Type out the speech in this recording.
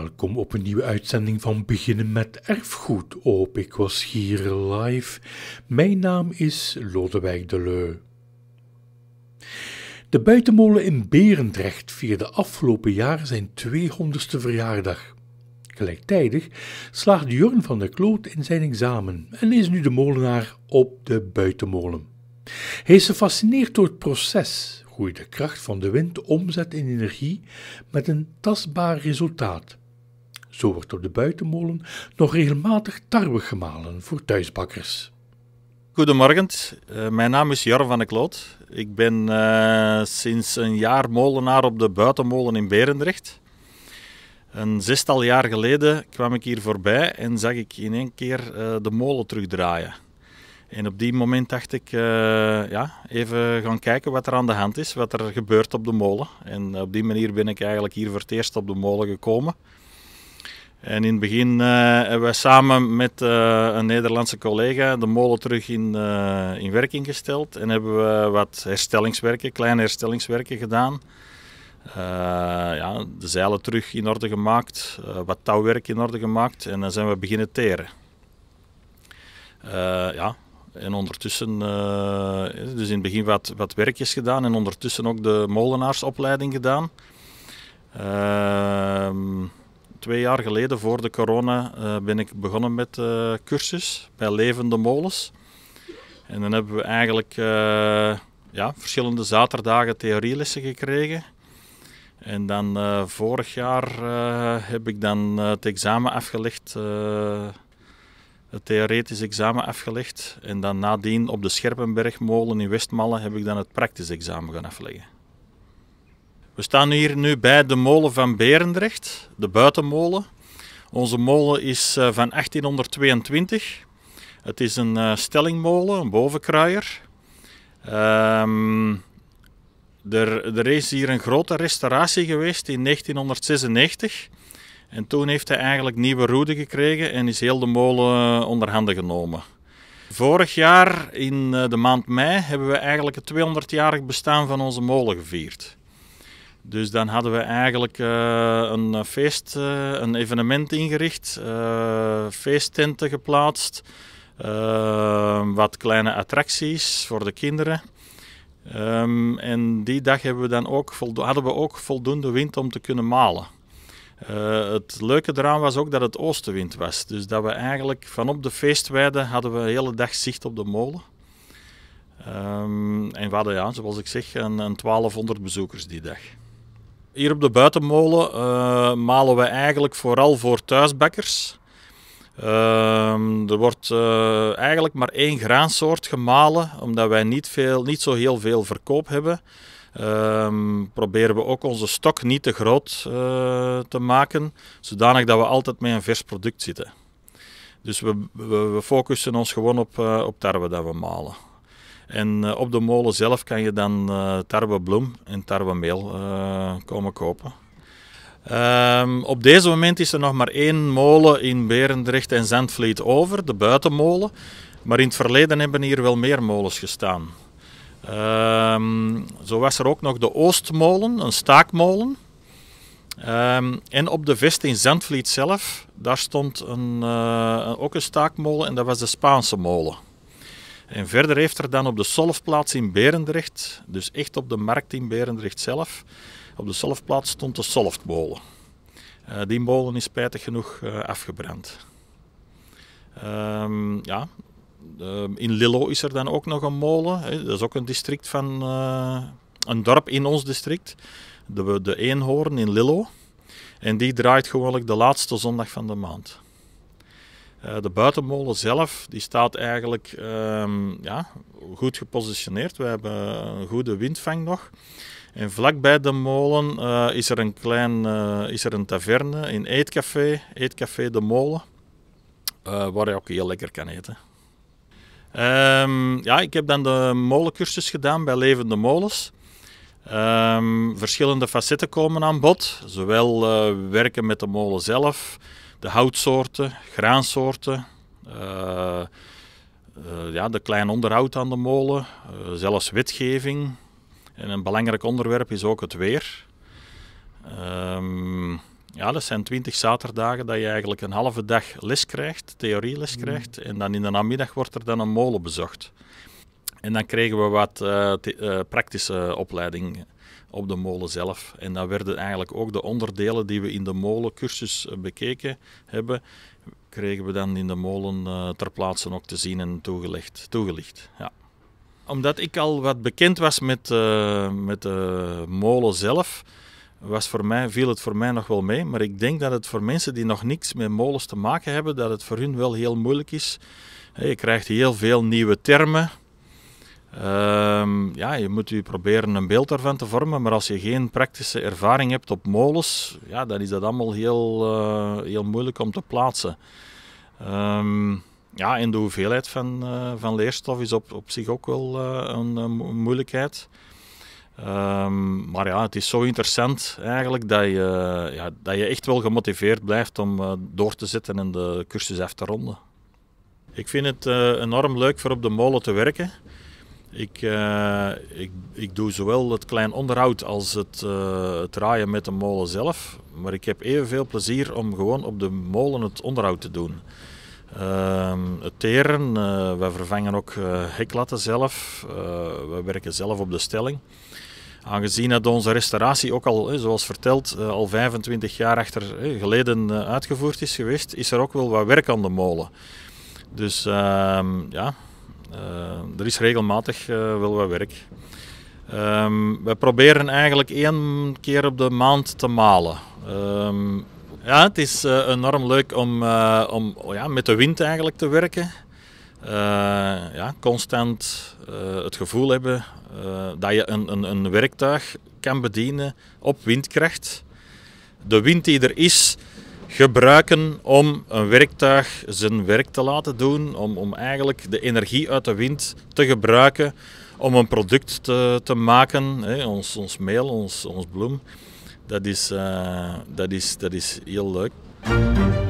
welkom op een nieuwe uitzending van Beginnen met Erfgoed op. Ik was hier live. Mijn naam is Lodewijk de Leu. De buitenmolen in Berendrecht vierde afgelopen jaar zijn 200ste verjaardag. Gelijktijdig slaagt Jorn van der Kloot in zijn examen en is nu de molenaar op de buitenmolen. Hij is gefascineerd door het proces, hoe je de kracht van de wind omzet in energie met een tastbaar resultaat zo wordt op de buitenmolen nog regelmatig tarwe gemalen voor thuisbakkers. Goedemorgen, eh, mijn naam is Jor van de Kloot. Ik ben eh, sinds een jaar molenaar op de buitenmolen in Berendrecht. Een zestal jaar geleden kwam ik hier voorbij en zag ik in één keer eh, de molen terugdraaien. En op die moment dacht ik, ja, even gaan kijken wat er aan de hand is, wat er gebeurt op de molen. En op die manier ben ik eigenlijk hier voor het eerst op de molen gekomen. En in het begin eh, hebben we samen met eh, een Nederlandse collega de molen terug in, eh, in werking gesteld. En hebben we wat herstellingswerken, kleine herstellingswerken gedaan. ja, de zeilen terug in orde gemaakt, wat touwwerk in orde gemaakt en dan zijn we beginnen teren. ja, en ondertussen, dus in het begin wat, wat werkjes gedaan en ondertussen ook de molenaarsopleiding gedaan twee jaar geleden, voor de corona, eh, ben ik begonnen met eh, cursus bij Levende Molens. En dan hebben we eigenlijk eh, ja, verschillende zaterdagen theorielessen gekregen. En dan vorig jaar heb ik dan het examen afgelegd, het theoretisch examen afgelegd. En dan nadien op de Scherpenbergmolen in Westmalle heb ik dan het praktisch examen gaan afleggen. We staan hier nu bij de molen van Berendrecht, de buitenmolen. Onze molen is eh, van 1822. Het is een eh, stellingmolen, een bovenkruier. Ehm, er, er, is hier een grote restauratie geweest in 1996. En toen heeft hij eigenlijk nieuwe roeden gekregen en is heel de molen eh, onder handen genomen. Vorig jaar in de maand mei hebben we eigenlijk het 200-jarig bestaan van onze molen gevierd. Dus dan hadden we eigenlijk eh, een eh, feest, eh, een evenement ingericht, feesttenten geplaatst, wat kleine attracties voor de kinderen. Ehm, en die dag hebben we dan ook hadden we ook voldoende wind om te kunnen malen. het leuke eraan was ook dat het oostenwind was. Dus dat we eigenlijk vanop de feestweide hadden we de hele dag zicht op de molen. Ehm, en we hadden, ja, zoals ik zeg, een 1200 bezoekers die dag. Hier op de buitenmolen eh, malen we eigenlijk vooral voor thuisbakkers. Ehm, er wordt eh, eigenlijk maar één graansoort gemalen, omdat wij niet, veel, niet zo heel veel verkoop hebben. Ehm, proberen we ook onze stok niet te groot eh, te maken, zodanig dat we altijd met een vers product zitten. Dus we, we, focussen ons gewoon op, op tarwe dat we malen. En eh, op de molen zelf kan je dan eh, tarwebloem en tarwemeel eh, komen kopen. Ehm, op deze moment is er nog maar één molen in Berendrecht en Zandvliet over, de buitenmolen. Maar in het verleden hebben hier wel meer molens gestaan. Ehm, zo was er ook nog de Oostmolen, een staakmolen. Ehm, en op de vest in Zandvliet zelf, daar stond een, ook een staakmolen en dat was de Spaanse molen. En verder heeft er dan op de Solfplaats in Berendrecht, dus echt op de markt in Berendrecht zelf, op de Solfplaats stond de Solftmolen. Eh, die molen is spijtig genoeg eh, afgebrand. Ehm, ja. Ehm, in Lillo is er dan ook nog een molen. Dat is ook een district van eh, een dorp in ons district. De, de Eenhoorn in Lillo. En die draait gewoonlijk de laatste zondag van de maand. Eh, de buitenmolen zelf die staat eigenlijk ehm, ja, goed gepositioneerd. We hebben een goede windvang nog. En vlakbij de molen eh, is er een klein eh, is er een taverne, een eetcafé, eetcafé De Molen, waar je ook heel lekker kan eten. Ehm, ja, ik heb dan de molencursus gedaan bij Levende Molens. Ehm, verschillende facetten komen aan bod, zowel werken met de molen zelf, de houtsoorten, graansoorten, uh, ja, de klein onderhoud aan de molen, eh, zelfs wetgeving. En een belangrijk onderwerp is ook het weer. Ehm, ja, dat zijn twintig zaterdagen dat je eigenlijk een halve dag les krijgt, theorieles mm. krijgt. En dan in de namiddag wordt er dan een molen bezocht. En dan kregen we wat eh, eh, praktische opleiding op de molen zelf. En dan werden eigenlijk ook de onderdelen die we in de molencursus eh, bekeken hebben, kregen we dan in de molen ter plaatse ook te zien en toegelicht. toegelicht ja. Omdat ik al wat bekend was met, met de molen zelf, was voor mij, viel het voor mij nog wel mee. Maar ik denk dat het voor mensen die nog niks met molens te maken hebben, dat het voor hun wel heel moeilijk is. Je krijgt heel veel nieuwe termen Ehm, ja, je moet je proberen een beeld ervan te vormen, maar als je geen praktische ervaring hebt op molens, ja, dan is dat allemaal heel, eh, heel moeilijk om te plaatsen. Um, ja, en de hoeveelheid van, eh, van leerstof is op, op zich ook wel eh, een, moeilijkheid. Ehm, maar ja, het is zo interessant eigenlijk dat je, ja, dat je echt wel gemotiveerd blijft om door te zitten en de cursus af te ronden. Ik vind het enorm leuk voor op de molen te werken. Ik, eh, ik, ik doe zowel het klein onderhoud als het, draaien eh, het met de molen zelf. Maar ik heb evenveel plezier om gewoon op de molen het onderhoud te doen. Ehm, het teren, eh, we vervangen ook heklatten zelf. we werken zelf op de stelling. Aangezien dat onze restauratie ook al, zoals verteld, al 25 jaar achter, geleden uitgevoerd is geweest, is er ook wel wat werk aan de molen. Dus ehm, ja, eh, er is regelmatig eh, wel wat werk. Ehm, we proberen eigenlijk één keer op de maand te malen. Ehm, ja, het is eh, enorm leuk om, om oh ja, met de wind eigenlijk te werken. ja, constant het gevoel hebben dat je een, een, een, werktuig kan bedienen op windkracht. De wind die er is, gebruiken om een werktuig zijn werk te laten doen, om, om eigenlijk de energie uit de wind te gebruiken om een product te, te maken, hè, ons, ons meel, ons, ons bloem. Dat is, eh, dat, is, dat is heel leuk.